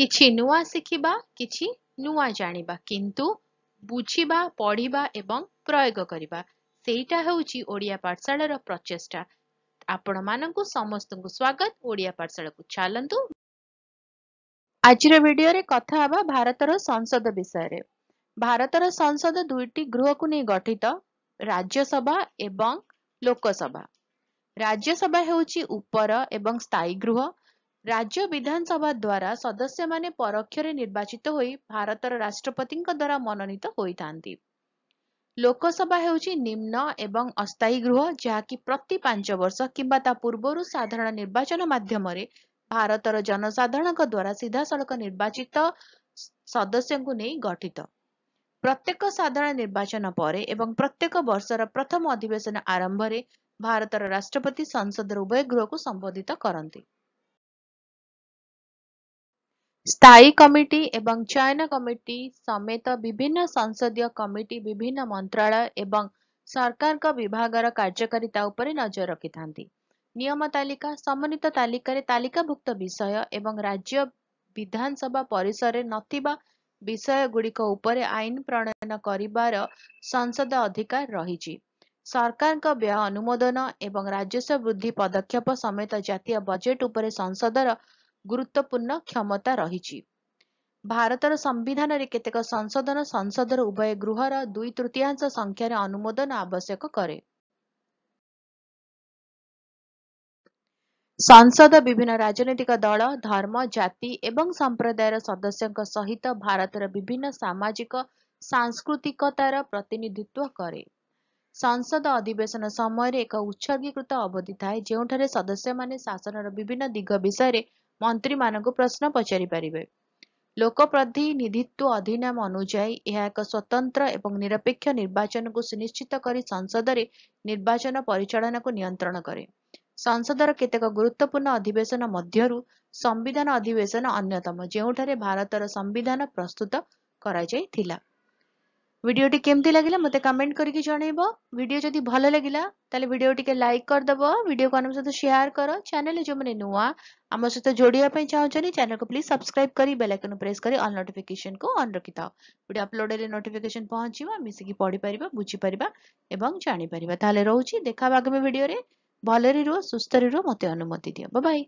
କିଛି ନୂଆ ଶିଖିବା କିଛି ନୂଆ ଜାଣିବା କିନ୍ତୁ ବୁଝିବା ପଢ଼ିବା ଏବଂ ପ୍ରୟୋଗ କରିବା ସେଇଟା ହେଉଛି ଓଡ଼ିଆ ପାଠଶାଳାର ପ୍ରଚେଷ୍ଟା ଆପଣ ମାନଙ୍କୁ ସମସ୍ତଙ୍କୁ ସ୍ଵାଗତ ଓଡ଼ିଆ ପାଠଶାଳାକୁ ଚାଲନ୍ତୁ ଆଜିର ଭିଡ଼ିଓରେ କଥା ହେବା ଭାରତର ସଂସଦ ବିଷୟରେ ଭାରତର ସଂସଦ ଦୁଇଟି ଗୃହକୁ ନେଇ ଗଠିତ ରାଜ୍ୟସଭା ଏବଂ ଲୋକସଭା ରାଜ୍ୟସଭା ହେଉଛି ଉପର ଏବଂ ସ୍ଥାୟୀ ଗୃହ ରାଜ୍ୟ ବିଧାନସଭା ଦ୍ୱାରା ସଦସ୍ୟମାନେ ପରୋକ୍ଷରେ ନିର୍ବାଚିତ ହୋଇ ଭାରତର ରାଷ୍ଟ୍ରପତିଙ୍କ ଦ୍ୱାରା ମନୋନୀତ ହୋଇଥାନ୍ତି ଲୋକସଭା ହେଉଛି ନିମ୍ନ ଏବଂ ଅସ୍ଥାୟୀ ଗୃହ ଯାହାକି ପ୍ରତି ପାଞ୍ଚ ବର୍ଷ କିମ୍ବା ତା ପୂର୍ବରୁ ସାଧାରଣ ନିର୍ବାଚନ ମାଧ୍ୟମରେ ଭାରତର ଜନସାଧାରଣଙ୍କ ଦ୍ୱାରା ସିଧାସଳଖ ନିର୍ବାଚିତ ସଦସ୍ୟଙ୍କୁ ନେଇ ଗଠିତ ପ୍ରତ୍ୟେକ ସାଧାରଣ ନିର୍ବାଚନ ପରେ ଏବଂ ପ୍ରତ୍ୟେକ ବର୍ଷର ପ୍ରଥମ ଅଧିବେଶନ ଆରମ୍ଭରେ ଭାରତର ରାଷ୍ଟ୍ରପତି ସଂସଦର ଉଭୟ ଗୃହକୁ ସମ୍ବୋଧିତ କରନ୍ତି ସ୍ଥାୟୀ କମିଟି ଏବଂ ଚୟନ କମିଟି ସମେତ ବିଭିନ୍ନ ସଂସଦୀୟ କମିଟି ବିଭିନ୍ନ ମନ୍ତ୍ରାଳୟ ଏବଂ ସରକାରଙ୍କ ବିଭାଗର କାର୍ଯ୍ୟକାରିତା ଉପରେ ନଜର ରଖିଥାନ୍ତି ନିୟମ ତାଲିକା ସମନ୍ୱିତ ତାଲିକାରେ ତାଲିକାଭୁକ୍ତ ବିଷୟ ଏବଂ ରାଜ୍ୟ ବିଧାନସଭା ପରିସରରେ ନଥିବା ବିଷୟ ଗୁଡିକ ଉପରେ ଆଇନ ପ୍ରଣୟନ କରିବାର ସଂସଦ ଅଧିକାର ରହିଛି ସରକାରଙ୍କ ବ୍ୟୟ ଅନୁମୋଦନ ଏବଂ ରାଜସ୍ୱ ବୃଦ୍ଧି ପଦକ୍ଷେପ ସମେତ ଜାତୀୟ ବଜେଟ ଉପରେ ସଂସଦର ଗୁରୁତ୍ୱପୂର୍ଣ୍ଣ କ୍ଷମତା ରହିଛି ଭାରତର ସମ୍ବିଧାନରେ କେତେକ ସଂଶୋଧନ ସଂସଦର ଉଭୟ ଗୃହର ଦୁଇ ତୃତୀୟାଂଶ ସଂଖ୍ୟାରେ ଅନୁମୋଦନ ଆବଶ୍ୟକ କରେ ସଂସଦ ବିଭିନ୍ନ ରାଜନୈତିକ ଦଳ ଧର୍ମ ଜାତି ଏବଂ ସମ୍ପ୍ରଦାୟର ସଦସ୍ୟଙ୍କ ସହିତ ଭାରତର ବିଭିନ୍ନ ସାମାଜିକ ସାଂସ୍କୃତିକତାର ପ୍ରତିନିଧିତ୍ୱ କରେ ସଂସଦ ଅଧିବେଶନ ସମୟରେ ଏକ ଉତ୍ସର୍ଗୀକୃତ ଅବଧି ଥାଏ ଯେଉଁଠାରେ ସଦସ୍ୟ ମାନେ ଶାସନର ବିଭିନ୍ନ ଦିଗ ବିଷୟରେ ମନ୍ତ୍ରୀମାନଙ୍କୁ ପ୍ରଶ୍ନ ପଚାରି ପାରିବେ ଲୋକ ଲୋକପ୍ରତିନିଧିତ୍ୱ ଅଧିନିୟମ ଅନୁଯାୟୀ ଏହା ଏକ ସ୍ୱତନ୍ତ୍ର ଏବଂ ନିରପେକ୍ଷ ନିର୍ବାଚନକୁ ସୁନିଶ୍ଚିତ କରି ସଂସଦରେ ନିର୍ବାଚନ ପରିଚାଳନାକୁ ନିୟନ୍ତ୍ରଣ କରେ ସଂସଦର କେତେକ ଗୁରୁତ୍ୱପୂର୍ଣ୍ଣ ଅଧିବେଶନ ମଧ୍ୟରୁ ସମ୍ବିଧାନ ଅଧିବେଶନ ଅନ୍ୟତମ ଯେଉଁଠାରେ ଭାରତର ସମ୍ବିଧାନ ପ୍ରସ୍ତୁତ କରାଯାଇଥିଲା ভিডিওটি কেমতে লাগিলা মতে কমেন্ট করিকে জানাইবা ভিডিও যদি ভাল লাগিলা তাহলে ভিডিওটিকে লাইক করদব ভিডিও কোনমতে শেয়ার করো চ্যানেলে জমনে নোয়া আমে সাথে জোড়িয়া পই চাওছনি চ্যানেল কো প্লিজ সাবস্ক্রাইব করি বেল আইকন প্রেস করি অল নোটিফিকেশন কো অন রাখিতা ভিডিও আপলোড হলে নোটিফিকেশন পৌঁছিবা মিছি কি পড়ি পারিব বুঝি পারিব এবং জানি পারিব তাহলে রহুছি দেখা ভাগমে ভিডিওরে ভালোরি র সুস্তরি র মতে অনুমতি দিও বাই বাই